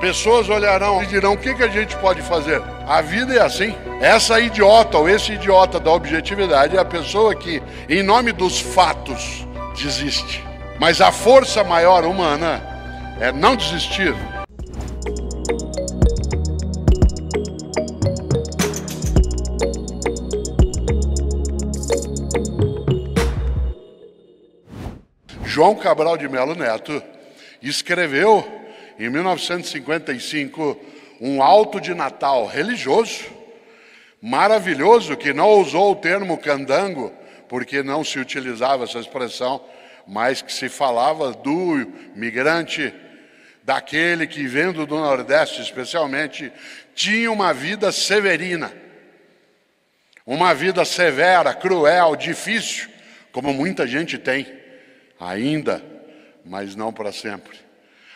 Pessoas olharão e dirão: o que, que a gente pode fazer? A vida é assim. Essa idiota ou esse idiota da objetividade é a pessoa que, em nome dos fatos, desiste. Mas a força maior humana é não desistir. João Cabral de Melo Neto escreveu em 1955, um alto de Natal religioso, maravilhoso, que não usou o termo candango, porque não se utilizava essa expressão, mas que se falava do migrante, daquele que, vendo do Nordeste especialmente, tinha uma vida severina, uma vida severa, cruel, difícil, como muita gente tem ainda, mas não para sempre.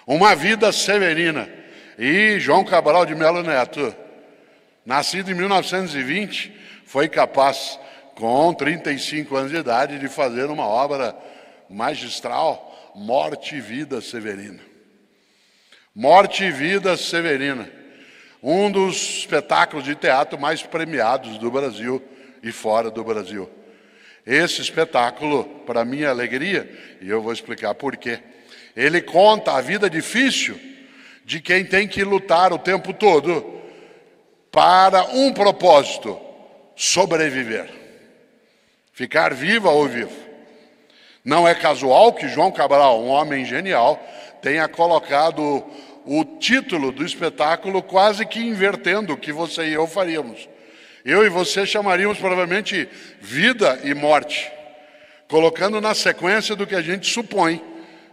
Uma vida severina. E João Cabral de Melo Neto, nascido em 1920, foi capaz, com 35 anos de idade, de fazer uma obra magistral, Morte e Vida Severina. Morte e Vida Severina, um dos espetáculos de teatro mais premiados do Brasil e fora do Brasil. Esse espetáculo, para minha alegria, e eu vou explicar por quê ele conta a vida difícil de quem tem que lutar o tempo todo para um propósito: sobreviver, ficar viva ou vivo. Não é casual que João Cabral, um homem genial, tenha colocado o título do espetáculo quase que invertendo o que você e eu faríamos. Eu e você chamaríamos provavelmente Vida e Morte, colocando na sequência do que a gente supõe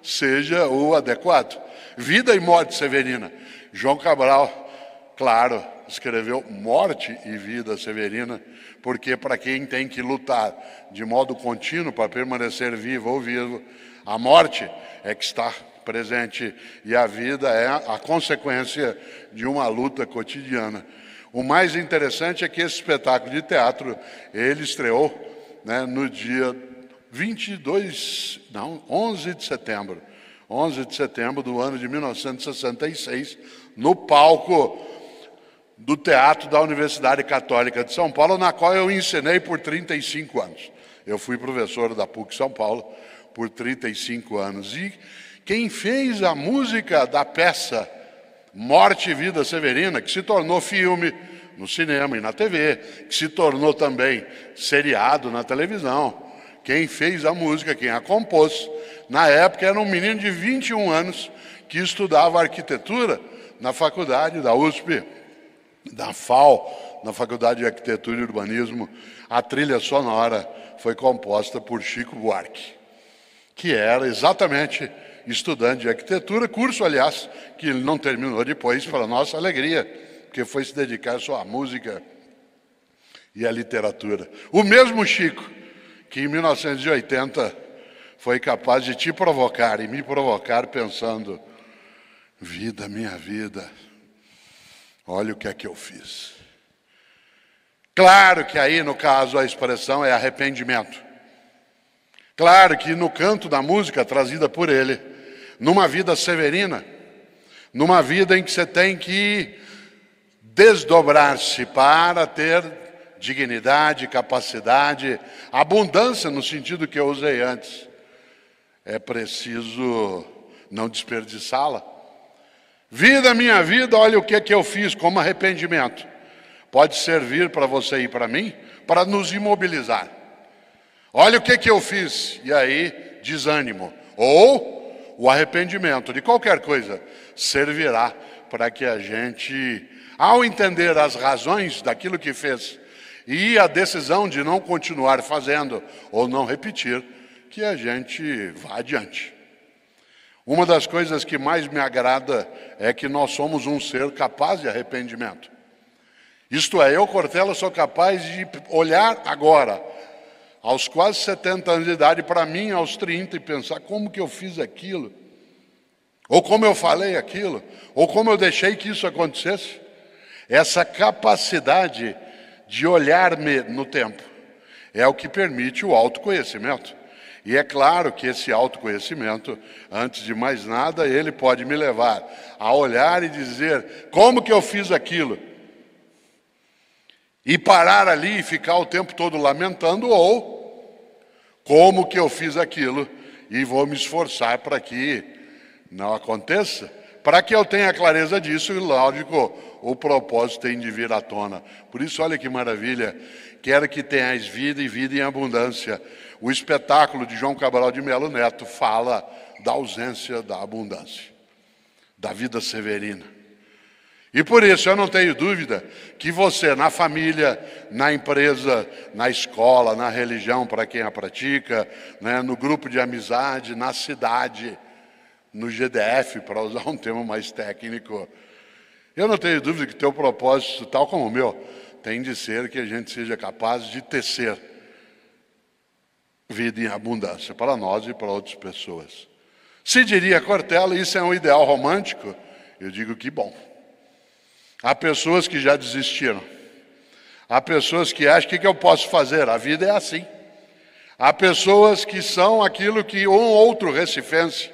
seja o adequado. Vida e morte severina. João Cabral, claro, escreveu Morte e Vida Severina, porque para quem tem que lutar de modo contínuo para permanecer vivo ou vivo, a morte é que está presente e a vida é a consequência de uma luta cotidiana. O mais interessante é que esse espetáculo de teatro ele estreou né, no dia 22, não, 11 de setembro, 11 de setembro do ano de 1966, no palco do Teatro da Universidade Católica de São Paulo, na qual eu ensinei por 35 anos. Eu fui professor da PUC São Paulo por 35 anos. E quem fez a música da peça Morte e Vida Severina, que se tornou filme no cinema e na TV, que se tornou também seriado na televisão, quem fez a música, quem a compôs, na época era um menino de 21 anos que estudava arquitetura na faculdade da USP, da FAO, na Faculdade de Arquitetura e Urbanismo. A trilha sonora foi composta por Chico Buarque, que era exatamente estudante de arquitetura, curso, aliás, que ele não terminou depois, para nossa alegria, porque foi se dedicar só à música e à literatura. O mesmo Chico que em 1980 foi capaz de te provocar e me provocar pensando: vida, minha vida, olha o que é que eu fiz. Claro que aí, no caso, a expressão é arrependimento. Claro que no canto da música trazida por ele, numa vida severina, numa vida em que você tem que desdobrar-se para ter dignidade, capacidade, abundância no sentido que eu usei antes. É preciso não desperdiçá-la. Vida, é minha vida, olha o que, é que eu fiz como arrependimento. Pode servir para você e para mim para nos imobilizar. Olha o que, é que eu fiz. E aí, desânimo. Ou o arrependimento de qualquer coisa servirá para que a gente, ao entender as razões daquilo que fez, e a decisão de não continuar fazendo ou não repetir, que a gente vá adiante. Uma das coisas que mais me agrada é que nós somos um ser capaz de arrependimento. Isto é, eu, Cortella, sou capaz de olhar agora, aos quase 70 anos de idade, para mim, aos 30, e pensar como que eu fiz aquilo, ou como eu falei aquilo, ou como eu deixei que isso acontecesse. Essa capacidade de olhar-me no tempo. É o que permite o autoconhecimento. E é claro que esse autoconhecimento, antes de mais nada, ele pode me levar a olhar e dizer: como que eu fiz aquilo? E parar ali e ficar o tempo todo lamentando, ou como que eu fiz aquilo e vou me esforçar para que não aconteça. Para que eu tenha clareza disso, e lógico, o propósito tem de vir à tona. Por isso, olha que maravilha. Quero que tenhas vida e vida em abundância. O espetáculo de João Cabral de Melo Neto fala da ausência da abundância, da vida severina. E por isso eu não tenho dúvida que você, na família, na empresa, na escola, na religião, para quem a pratica, né, no grupo de amizade, na cidade, no GDF, para usar um termo mais técnico. Eu não tenho dúvida que teu propósito, tal como o meu, tem de ser que a gente seja capaz de tecer vida em abundância para nós e para outras pessoas. Se diria Cortella, isso é um ideal romântico, eu digo que bom. Há pessoas que já desistiram. Há pessoas que acham o que, que eu posso fazer, a vida é assim. Há pessoas que são aquilo que um outro recifense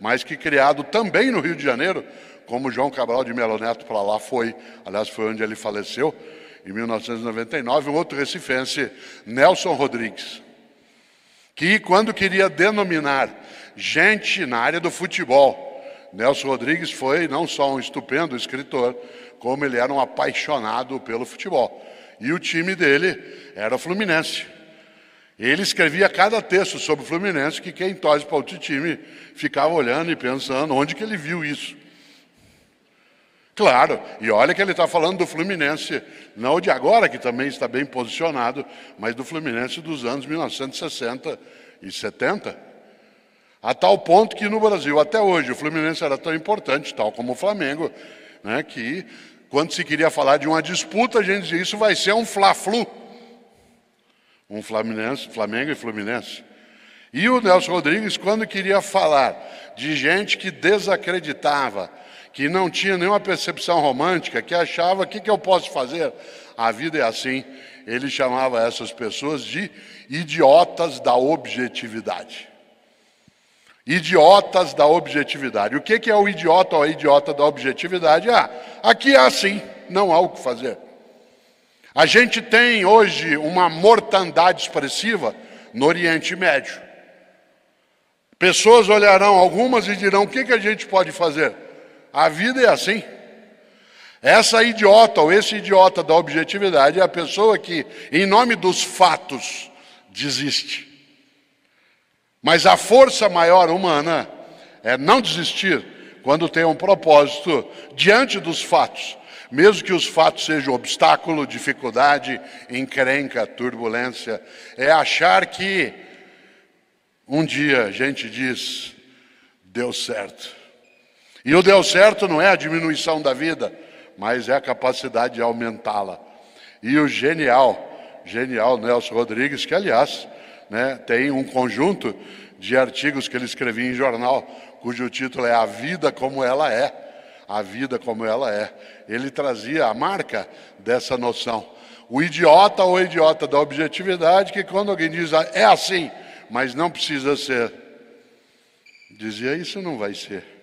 mas que criado também no Rio de Janeiro, como João Cabral de Melo Neto para lá foi, aliás, foi onde ele faleceu, em 1999, um outro recifense, Nelson Rodrigues, que quando queria denominar gente na área do futebol, Nelson Rodrigues foi não só um estupendo escritor, como ele era um apaixonado pelo futebol. E o time dele era o Fluminense. Ele escrevia cada texto sobre o Fluminense, que quem torce para outro time ficava olhando e pensando onde que ele viu isso. Claro, e olha que ele está falando do Fluminense, não de agora, que também está bem posicionado, mas do Fluminense dos anos 1960 e 70. A tal ponto que no Brasil, até hoje, o Fluminense era tão importante, tal como o Flamengo, né, que quando se queria falar de uma disputa, a gente dizia: isso vai ser um Fla-Flu um Fluminense, Flamengo e Fluminense. E o Nelson Rodrigues, quando queria falar de gente que desacreditava, que não tinha nenhuma percepção romântica, que achava o que, que eu posso fazer? A vida é assim. Ele chamava essas pessoas de idiotas da objetividade. Idiotas da objetividade. O que, que é o idiota ou a idiota da objetividade? Ah, aqui é assim, não há o que fazer. A gente tem hoje uma mortandade expressiva no Oriente Médio. Pessoas olharão algumas e dirão: o que, que a gente pode fazer? A vida é assim. Essa idiota ou esse idiota da objetividade é a pessoa que, em nome dos fatos, desiste. Mas a força maior humana é não desistir quando tem um propósito diante dos fatos mesmo que os fatos sejam obstáculo, dificuldade, encrenca, turbulência, é achar que um dia a gente diz, deu certo. E o deu certo não é a diminuição da vida, mas é a capacidade de aumentá-la. E o genial, genial Nelson Rodrigues, que aliás né, tem um conjunto de artigos que ele escrevia em jornal, cujo título é A Vida Como Ela É a vida como ela é. Ele trazia a marca dessa noção. O idiota ou idiota da objetividade, que quando alguém diz ah, é assim, mas não precisa ser, dizia isso não vai ser.